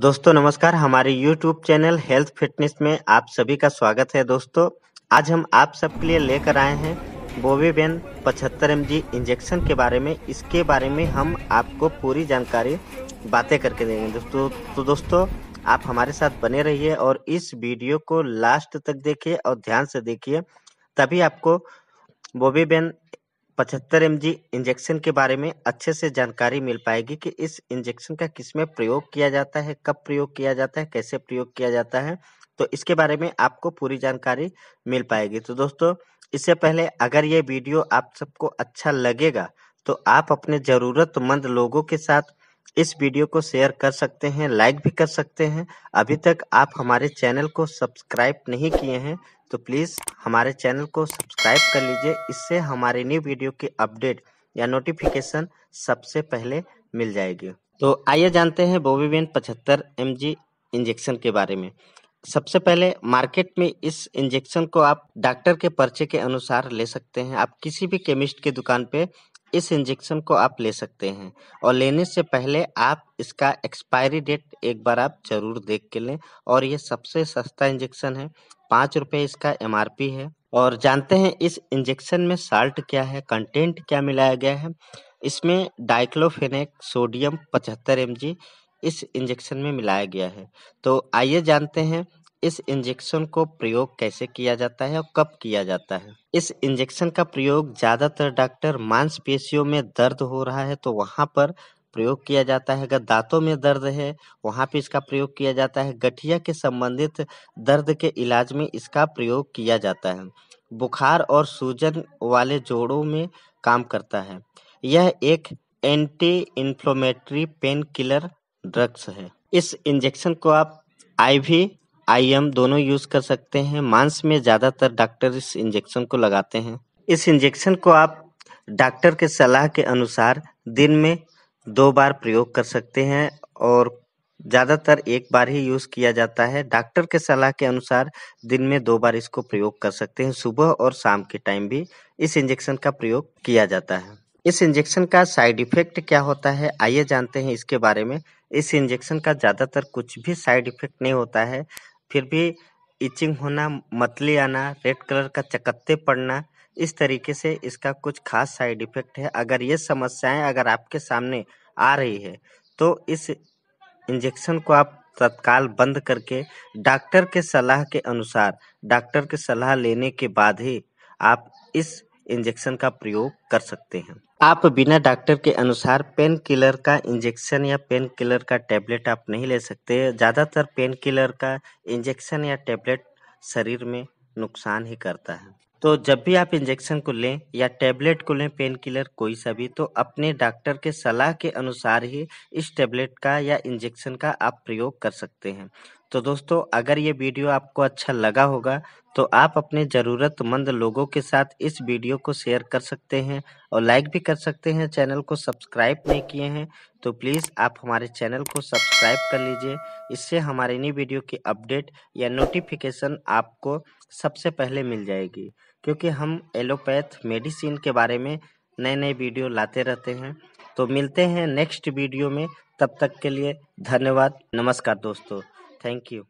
दोस्तों नमस्कार हमारे YouTube चैनल हेल्थ फिटनेस में आप सभी का स्वागत है दोस्तों आज हम आप सबके लिए लेकर आए हैं बेन 75 एम इंजेक्शन के बारे में इसके बारे में हम आपको पूरी जानकारी बातें करके देंगे दोस्तों तो दोस्तों आप हमारे साथ बने रहिए और इस वीडियो को लास्ट तक देखिए और ध्यान से देखिए तभी आपको बेन पचहत्तर एम इंजेक्शन के बारे में अच्छे से जानकारी मिल पाएगी कि इस इंजेक्शन का किस में प्रयोग किया जाता है कब प्रयोग किया जाता है कैसे प्रयोग किया जाता है तो इसके बारे में आपको पूरी जानकारी मिल पाएगी तो दोस्तों इससे पहले अगर ये वीडियो आप सबको अच्छा लगेगा तो आप अपने ज़रूरतमंद लोगों के साथ इस वीडियो को शेयर कर सकते हैं लाइक भी कर सकते हैं अभी तक आप हमारे चैनल को सब्सक्राइब नहीं किए हैं तो प्लीज़ हमारे चैनल को सब्सक्राइब कर लीजिए इससे हमारे न्यू वीडियो की अपडेट या नोटिफिकेशन सबसे पहले मिल जाएगी तो आइए जानते हैं बोवीबेन पचहत्तर एम इंजेक्शन के बारे में सबसे पहले मार्केट में इस इंजेक्शन को आप डॉक्टर के पर्चे के अनुसार ले सकते हैं आप किसी भी केमिस्ट की के दुकान पे इस इंजेक्शन को आप ले सकते हैं और लेने से पहले आप इसका एक्सपायरी डेट एक बार आप ज़रूर देख के लें और ये सबसे सस्ता इंजेक्शन है पाँच रुपये इसका एम है और जानते हैं इस इंजेक्शन में साल्ट क्या है कंटेंट क्या मिलाया गया है इसमें डाइक्लोफेनेक सोडियम पचहत्तर एम इस इंजेक्शन में मिलाया गया है तो आइए जानते हैं इस इंजेक्शन को प्रयोग कैसे किया जाता है और कब किया जाता है इस इंजेक्शन का प्रयोग ज़्यादातर डॉक्टर मांसपेशियों में दर्द हो रहा है तो वहाँ पर प्रयोग किया जाता है अगर दांतों में दर्द है वहाँ पे इसका प्रयोग किया जाता है गठिया के संबंधित दर्द के इलाज में इसका प्रयोग किया जाता है बुखार और सूजन वाले जोड़ों में काम करता है यह एक anti inflammatory painkiller drugs है इस इंजेक्शन को आप आईवी आई एम दोनों यूज कर सकते हैं मांस में ज़्यादातर डॉक्टर इस इंजेक्शन को लगाते हैं इस इंजेक्शन को आप डॉक्टर के सलाह के अनुसार दिन में दो बार प्रयोग कर सकते हैं और ज़्यादातर एक बार ही यूज़ किया जाता है डॉक्टर के सलाह के अनुसार दिन में दो बार इसको प्रयोग कर सकते हैं सुबह और शाम के टाइम भी इस इंजेक्शन का प्रयोग किया जाता है इस इंजेक्शन का साइड इफेक्ट क्या होता है आइए जानते हैं इसके बारे में इस इंजेक्शन का ज़्यादातर कुछ भी साइड इफेक्ट नहीं होता है फिर भी इचिंग होना मतली आना रेड कलर का चकत्ते पड़ना इस तरीके से इसका कुछ खास साइड इफेक्ट है अगर ये समस्याएं अगर आपके सामने आ रही है तो इस इंजेक्शन को आप तत्काल बंद करके डॉक्टर के सलाह के अनुसार डॉक्टर के सलाह लेने के बाद ही आप इस इंजेक्शन का प्रयोग कर सकते हैं आप बिना डॉक्टर के अनुसार पेन किलर का इंजेक्शन या पेन किलर का टेबलेट आप नहीं ले सकते ज़्यादातर पेन किलर का इंजेक्शन या टेबलेट शरीर में नुकसान ही करता है तो जब भी आप इंजेक्शन को लें या टेबलेट को लें पेन किलर कोई सा भी तो अपने डॉक्टर के सलाह के अनुसार ही इस टेबलेट का या इंजेक्शन का आप प्रयोग कर सकते हैं तो दोस्तों अगर ये वीडियो आपको अच्छा लगा होगा तो आप अपने ज़रूरतमंद लोगों के साथ इस वीडियो को शेयर कर सकते हैं और लाइक भी कर सकते हैं चैनल को सब्सक्राइब नहीं किए हैं तो प्लीज़ आप हमारे चैनल को सब्सक्राइब कर लीजिए इससे हमारे नई वीडियो की अपडेट या नोटिफिकेशन आपको सबसे पहले मिल जाएगी क्योंकि हम एलोपैथ मेडिसिन के बारे में नए नए वीडियो लाते रहते हैं तो मिलते हैं नेक्स्ट वीडियो में तब तक के लिए धन्यवाद नमस्कार दोस्तों Thank you.